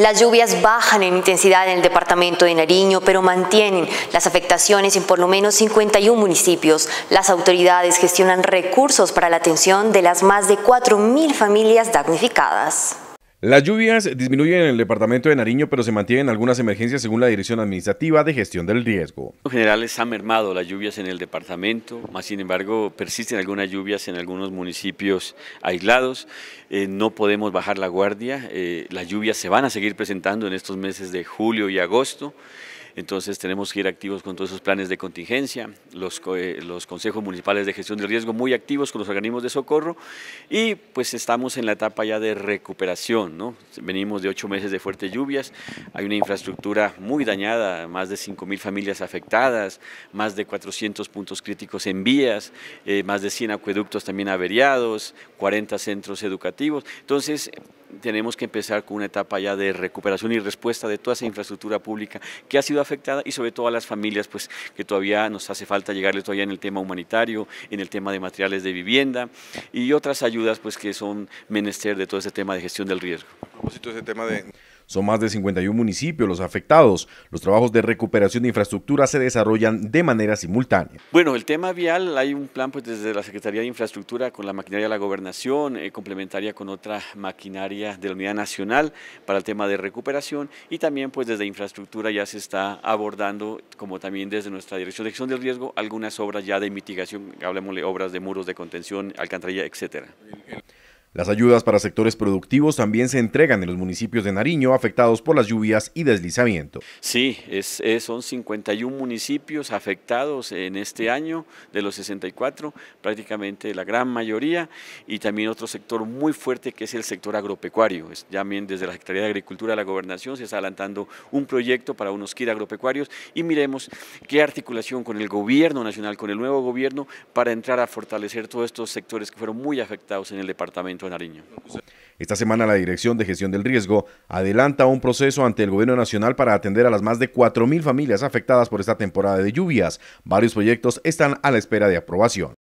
Las lluvias bajan en intensidad en el departamento de Nariño, pero mantienen las afectaciones en por lo menos 51 municipios. Las autoridades gestionan recursos para la atención de las más de 4.000 familias damnificadas. Las lluvias disminuyen en el departamento de Nariño, pero se mantienen algunas emergencias según la Dirección Administrativa de Gestión del Riesgo. En general se han mermado las lluvias en el departamento, más sin embargo persisten algunas lluvias en algunos municipios aislados. Eh, no podemos bajar la guardia, eh, las lluvias se van a seguir presentando en estos meses de julio y agosto. Entonces tenemos que ir activos con todos esos planes de contingencia, los, eh, los consejos municipales de gestión de riesgo muy activos con los organismos de socorro y pues estamos en la etapa ya de recuperación. ¿no? Venimos de ocho meses de fuertes lluvias, hay una infraestructura muy dañada, más de 5.000 familias afectadas, más de 400 puntos críticos en vías, eh, más de 100 acueductos también averiados, 40 centros educativos. Entonces, tenemos que empezar con una etapa ya de recuperación y respuesta de toda esa infraestructura pública que ha sido afectada y sobre todo a las familias, pues que todavía nos hace falta llegarles todavía en el tema humanitario, en el tema de materiales de vivienda y otras ayudas pues que son menester de todo ese tema de gestión del riesgo de... Son más de 51 municipios los afectados. Los trabajos de recuperación de infraestructura se desarrollan de manera simultánea. Bueno, el tema vial, hay un plan pues, desde la Secretaría de Infraestructura con la maquinaria de la Gobernación, eh, complementaria con otra maquinaria de la Unidad Nacional para el tema de recuperación y también pues desde infraestructura ya se está abordando, como también desde nuestra Dirección de Gestión del Riesgo, algunas obras ya de mitigación, de obras de muros de contención, alcantarilla, etcétera. Las ayudas para sectores productivos también se entregan en los municipios de Nariño afectados por las lluvias y deslizamiento. Sí, son 51 municipios afectados en este año de los 64, prácticamente la gran mayoría, y también otro sector muy fuerte que es el sector agropecuario. Ya también desde la Secretaría de Agricultura de la Gobernación se está adelantando un proyecto para unos kit agropecuarios y miremos qué articulación con el gobierno nacional, con el nuevo gobierno, para entrar a fortalecer todos estos sectores que fueron muy afectados en el departamento. Esta semana la Dirección de Gestión del Riesgo adelanta un proceso ante el Gobierno Nacional para atender a las más de 4.000 familias afectadas por esta temporada de lluvias. Varios proyectos están a la espera de aprobación.